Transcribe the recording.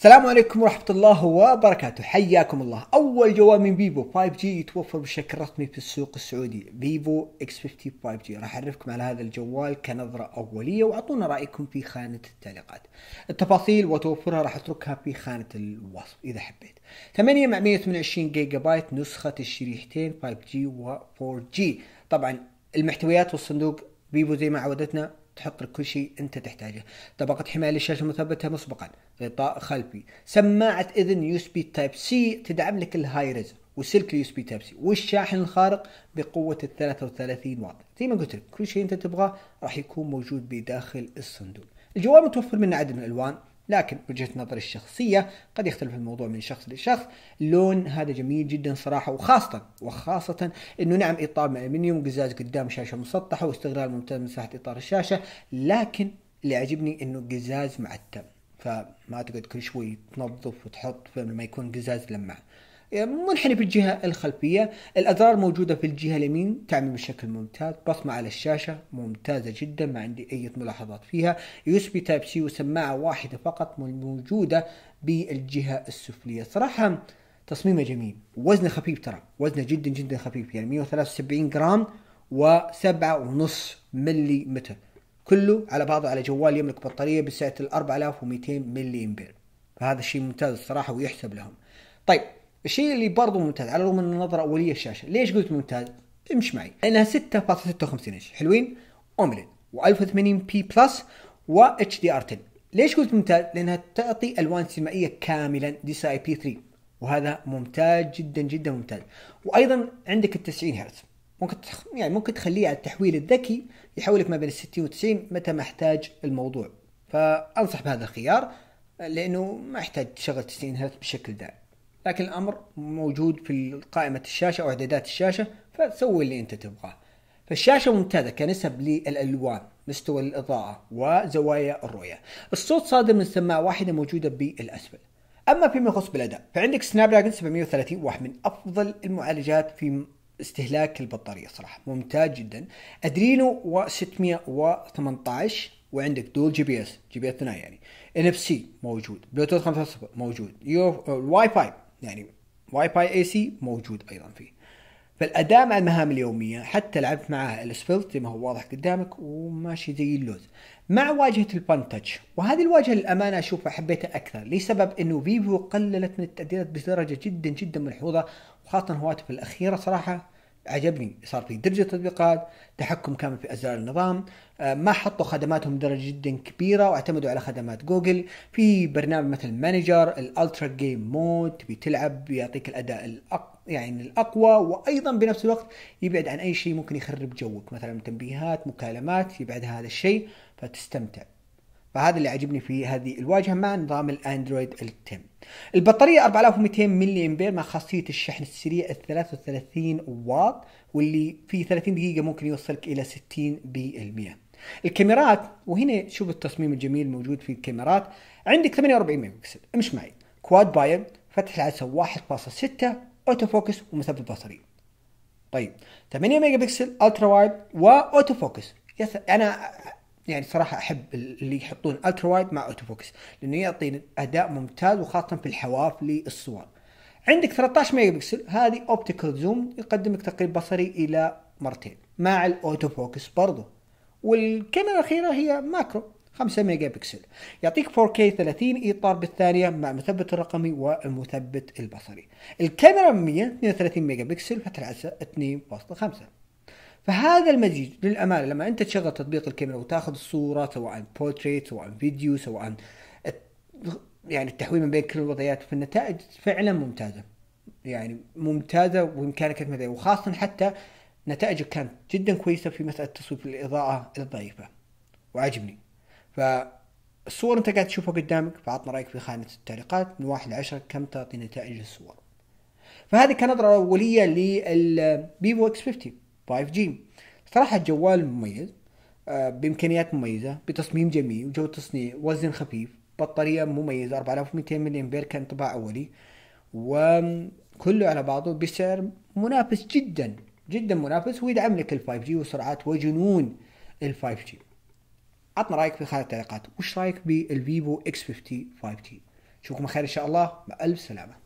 السلام عليكم ورحمة الله وبركاته حياكم الله أول جوال من فيفو 5G يتوفر بشكل رسمي في السوق السعودي فيفو X50 5G راح أعرفكم على هذا الجوال كنظرة أولية وأعطونا رأيكم في خانة التعليقات التفاصيل وتوفرها راح أتركها في خانة الوصف إذا حبيت 8 مع 128 جيجا بايت نسخة الشريحتين 5G و 4G طبعا المحتويات والصندوق فيفو زي ما عودتنا تحط لك كل شيء أنت تحتاجه طبقة حماية للشاشة المثبتة مسبقا غطاء خلفي سماعة إذن يو اس بي تايب سي تدعم لك الهاي ريز وسلك اليو اس بي تايب سي والشاحن الخارق بقوة ال 33 واط زي ما قلت لك كل شيء أنت تبغاه راح يكون موجود بداخل الصندوق الجوال متوفر منه عدد من الألوان لكن وجهة نظري الشخصية قد يختلف الموضوع من شخص لشخص اللون هذا جميل جدا صراحة وخاصة وخاصة انه نعم اطار من المنيوم قزاز قدام شاشة مسطحة واستغلال ممتاز مساحة اطار الشاشة لكن اللي عجبني انه قزاز معتم فما تقعد كل شوي تنظف وتحط فما يكون قزاز لمع منحني الجهة الخلفية الأزرار موجودة في الجهة اليمين تعمل بشكل ممتاز بصمة على الشاشة ممتازة جدا ما عندي أي ملاحظات فيها يو اس بي تايب سي وسماعة واحدة فقط موجودة بالجهة السفلية صراحة تصميمه جميل وزنه خفيف ترى وزنه جدا جدا خفيف يعني 173 جرام و7.5 ملي متر كله على بعضه على جوال يملك بطارية بسعة 4200 ملي امبير فهذا الشيء ممتاز الصراحة ويحسب لهم طيب الشيء اللي برضه ممتاز على الرغم من النظره اوليه الشاشه ليش قلت ممتاز امش معي لانها 6.56 انش حلوين اومليد و1080 بي بلس و اتش دي ار 10 ليش قلت ممتاز لانها تعطي الوان سينمائيه كاملا دي سي اي بي 3 وهذا ممتاز جدا جدا ممتاز وايضا عندك ال 90 هرتز ممكن تخ... يعني ممكن تخليه على التحويل الذكي يحولك ما بين ال 60 و 90 متى ما احتاج الموضوع فانصح بهذا الخيار لانه ما يحتاج تشغل 90 هرتز بشكل دائم لكن الامر موجود في قائمه الشاشه او اعدادات الشاشه فسوي اللي انت تبغاه فالشاشه ممتازه كنسب للالوان مستوى الاضاءه وزوايا الرؤيه الصوت صادر من سماعه واحده موجوده بالاسفل اما فيما يخص بالاداء فعندك سناب دراجون 730 واحد من افضل المعالجات في استهلاك البطاريه صراحه ممتاز جدا ادرينو و 618 وعندك دول جي بي اس جي بي اس ثنائي يعني ان اف سي موجود بلوتوث 5.0 موجود يو الواي فاي يعني واي باي اي سي موجود ايضا فيه فالاداء مع المهام اليوميه حتى لعبت معها الاسفلت زي ما هو واضح قدامك وماشي زي اللوز مع واجهه البان تاتش وهذه الواجهه للامانه اشوفها حبيتها اكثر لسبب انه فيفو قللت من التعديلات بدرجه جدا جدا ملحوظه وخاصه الهواتف الاخيره صراحه عجبني صار في درجة تطبيقات تحكم كامل في أزرار النظام آه، ما حطوا خدماتهم درجة جدا كبيرة واعتمدوا على خدمات جوجل في برنامج مثل مانجر الالترا جيم مود تبي تلعب بيعطيك الأداء الأق... يعني الأقوى وأيضا بنفس الوقت يبعد عن أي شيء ممكن يخرب جوك مثلا تنبيهات مكالمات يبعد هذا الشيء فتستمتع فهذا اللي عجبني في هذه الواجهه مع نظام الاندرويد ال10 البطاريه 4200 ملي امبير مع خاصيه الشحن السريع 33 واط واللي في 30 دقيقه ممكن يوصلك الى 60% الكاميرات وهنا شوف التصميم الجميل الموجود في الكاميرات عندك 48 ميجا بكسل امش معي كواد باير فتح العدسه 1.6 اوتو فوكس ومثبت بصري طيب 8 ميجا بكسل الترا وايد واوتو فوكس يس انا يعني صراحه احب اللي يحطون الترا وايد مع اوتو فوكس لانه يعطي اداء ممتاز وخاصه في الحواف للصور عندك 13 ميجا بكسل هذه اوبتيكال زوم يقدمك تقريب بصري الى مرتين مع الاوتو فوكس برضه. والكاميرا الاخيره هي ماكرو 5 ميجا بكسل يعطيك 4K 30 اطار بالثانيه مع مثبت الرقمي والمثبت البصري. الكاميرا 132 ميجا بكسل فتحه 2.5 فهذا المزيج للامانه لما انت تشغل تطبيق الكاميرا وتاخذ الصوره سواء بورتريت سواء فيديو سواء يعني التحويل من بين كل الوضعيات فالنتائج فعلا ممتازه يعني ممتازه وامكانك وخاصه حتى نتائجك كانت جدا كويسه في مساله تصوير الاضاءه الضعيفه وعجبني فالصور انت قاعد تشوفها قدامك فعطنا رايك في خانه التعليقات من واحد لعشرة كم تعطي نتائج الصور فهذه كنظره اوليه للبيبو اكس 50 5 جي صراحه الجوال مميز آه، بامكانيات مميزه بتصميم جميل وجو تصنيع وزن خفيف بطاريه مميزه 4200 ملي امبير كان طباع اولي وكله على بعضه بسعر منافس جدا جدا منافس ويدعم لك ال 5 جي وسرعات وجنون ال 5 جي عطنا رايك في خانه التعليقات وش رايك بالفيفو اكس 50 5 جي اشوفكم خير ان شاء الله بالف سلامه